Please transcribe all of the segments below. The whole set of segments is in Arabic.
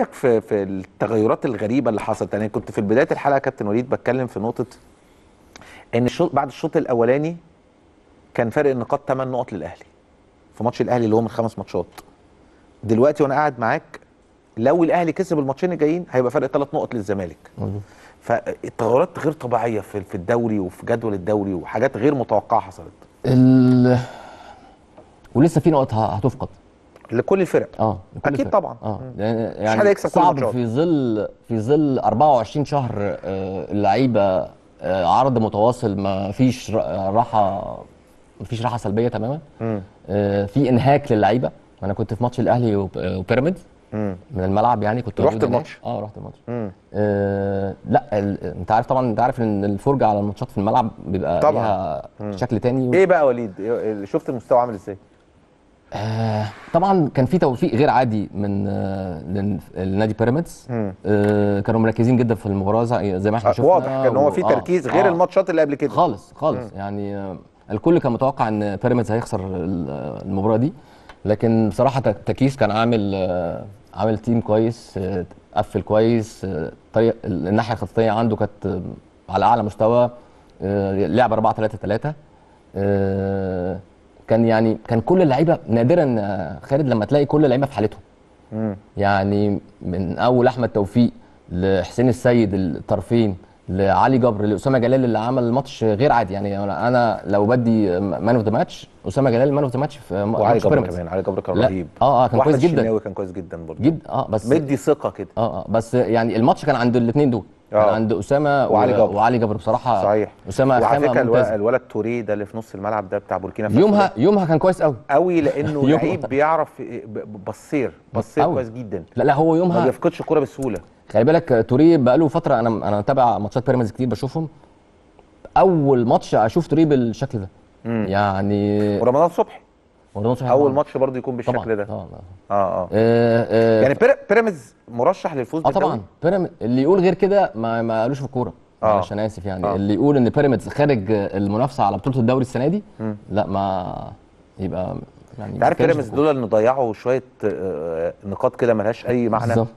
رايك في في التغيرات الغريبه اللي حصلت انا يعني كنت في بدايه الحلقه كابتن وليد بتكلم في نقطه ان الشوط بعد الشوط الاولاني كان فرق النقاط 8 نقط للاهلي في ماتش الاهلي اللي هو من خمس ماتشات دلوقتي وانا قاعد معاك لو الاهلي كسب الماتشين الجايين هيبقى فرق ثلاث نقط للزمالك فالتغيرات غير طبيعيه في في الدوري وفي جدول الدوري وحاجات غير متوقعه حصلت ال... ولسه في نقط هتفقد لكل الفرق اه لكل اكيد الفرق. طبعا اه يعني مش هيكسب يعني صعب في ظل في ظل 24 شهر آه، اللعيبه آه، عرض متواصل ما فيش راحه ما فيش راحه سلبيه تماما آه، في انهاك للعيبه انا كنت في ماتش الاهلي وبيراميدز من الملعب يعني كنت رحت الماتش اه رحت الماتش آه لا انت عارف طبعا انت عارف ان الفرجه على الماتشات في الملعب بيبقى طبعا ليها شكل تاني و... ايه بقى وليد شفت المستوى عامل ازاي آه طبعا كان في توفيق غير عادي من آه لنادي بيراميدز آه كانوا مركزين جدا في المباراه زي ما احنا آه، شفنا واضح كان هو في آه، تركيز غير آه. الماتشات اللي قبل كده خالص خالص مم. يعني الكل كان متوقع ان بيراميدز هيخسر المباراه دي لكن بصراحه تكيس كان عامل عامل تيم كويس قفل كويس طريق الناحيه الخطيه عنده كانت على اعلى مستوى لعب 4 3 3 كان يعني كان كل اللعيبه نادرا آه، خالد لما تلاقي كل اللعيبه في حالتهم يعني من اول احمد توفيق لحسين السيد الطرفين لعلي جبر لاسامه جلال اللي عمل ماتش غير عادي يعني انا لو بدي مان اوف ذا ماتش اسامه جلال مان اوف ذا ماتش في وعلي جبر كمان علي جبر كان رهيب اه اه كان كويس جدا كان كويس جدا برضه جدا اه بس مدي ثقه كده اه اه بس يعني الماتش كان عند الاثنين دول آه. عند اسامه وعلي جبر وعلي جبر بصراحه صحيح اسامه وعلى فكره الولد توري ده اللي في نص الملعب ده بتاع بوركينا فاسو يومها يومها كان كويس قوي قوي لانه لعيب بيعرف بصير بصير أوي. كويس جدا لا لا هو يومها ما بيفقدش الكوره بسهوله خلي بالك توري له فتره انا انا متابع ماتشات بيراميدز كتير بشوفهم اول ماتش اشوف توري بالشكل ده مم. يعني ورمضان صبحي ورمضان صحيح اول ماتش برضه يكون بالشكل طبعًا. ده طبعا اه اه, آه, آه يعني بيراميدز مرشح للفوز اه طبعا بيراميدز اللي يقول غير كده ما, ما قالوش في الكوره آه. اسف يعني آه. اللي يقول ان بيراميدز خارج المنافسه على بطوله الدوري السنه دي م. لا ما يبقى يعني انت عارف بيراميدز دول اللي ضيعوا شويه آه، نقاط كده ملهاش اي معنى بالظبط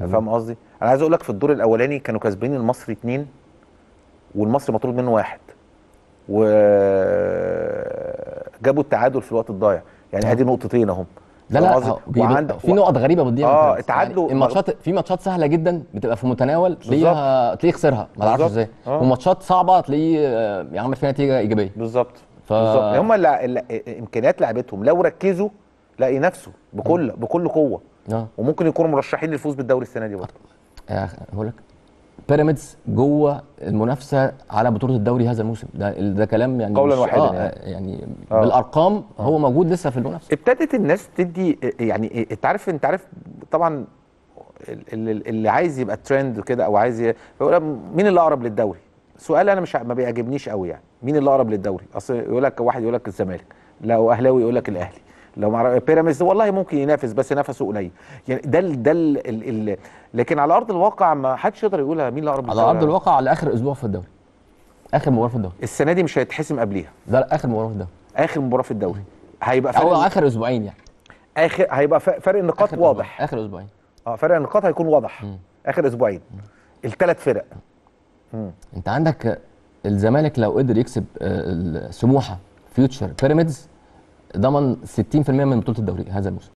فاهم قصدي؟ انا عايز اقول لك في الدور الاولاني كانوا كاسبين المصري اثنين والمصري مطرود منه واحد و جابوا التعادل في الوقت الضايع يعني ادي نقطتين اهم لا لا آه، وعند... في نقط غريبه بتضيع اه اتعادلوا يعني الماتشات في ماتشات سهله جدا بتبقى في متناول تلاقيها تلاقيه خسرها ما تعرفش ازاي آه. وماتشات صعبه تلاقيه آه، يعني عمل فيها نتيجه ايجابيه بالظبط ف... بالظبط يعني هم اللي... لا... امكانيات لعبتهم لو ركزوا لاقي نفسه بكل م. آه. بكل قوه آه. وممكن يكونوا مرشحين للفوز بالدوري السنه دي برضه اقول لك بيراميدز جوه المنافسه على بطوله الدوري هذا الموسم ده ده كلام يعني قولا واحدا آه، يعني. آه يعني, آه. بالارقام هو موجود لسه في المنافسه ابتدت الناس تدي يعني انت عارف انت عارف طبعا اللي عايز يبقى ترند كده او عايز يقول مين اللي اقرب للدوري سؤال انا مش ما بيعجبنيش قوي يعني مين اللي اقرب للدوري اصل يقول لك واحد يقول لك الزمالك لو اهلاوي يقول لك الاهلي لو مع بيراميدز والله ممكن ينافس بس نفسه قليل يعني ده ده ال ال ال لكن على ارض الواقع ما حدش يقدر يقولها مين اللي اقرب على ارض الواقع على اخر اسبوع في الدوري اخر مباراه في الدوري السنه دي مش هيتحسم قبليها ده اخر مباراه في الدوري اخر مباراه في الدوري هيبقى فرق او اخر اسبوعين يعني اخر هيبقى فرق النقاط آخر واضح أسبوعين. اخر اسبوعين اه فرق النقاط هيكون واضح م. اخر اسبوعين الثلاث فرق م. انت عندك الزمالك لو قدر يكسب آه، سموحه فيوتشر بيراميدز ضمن 60% من بطوله الدوري هذا الموسم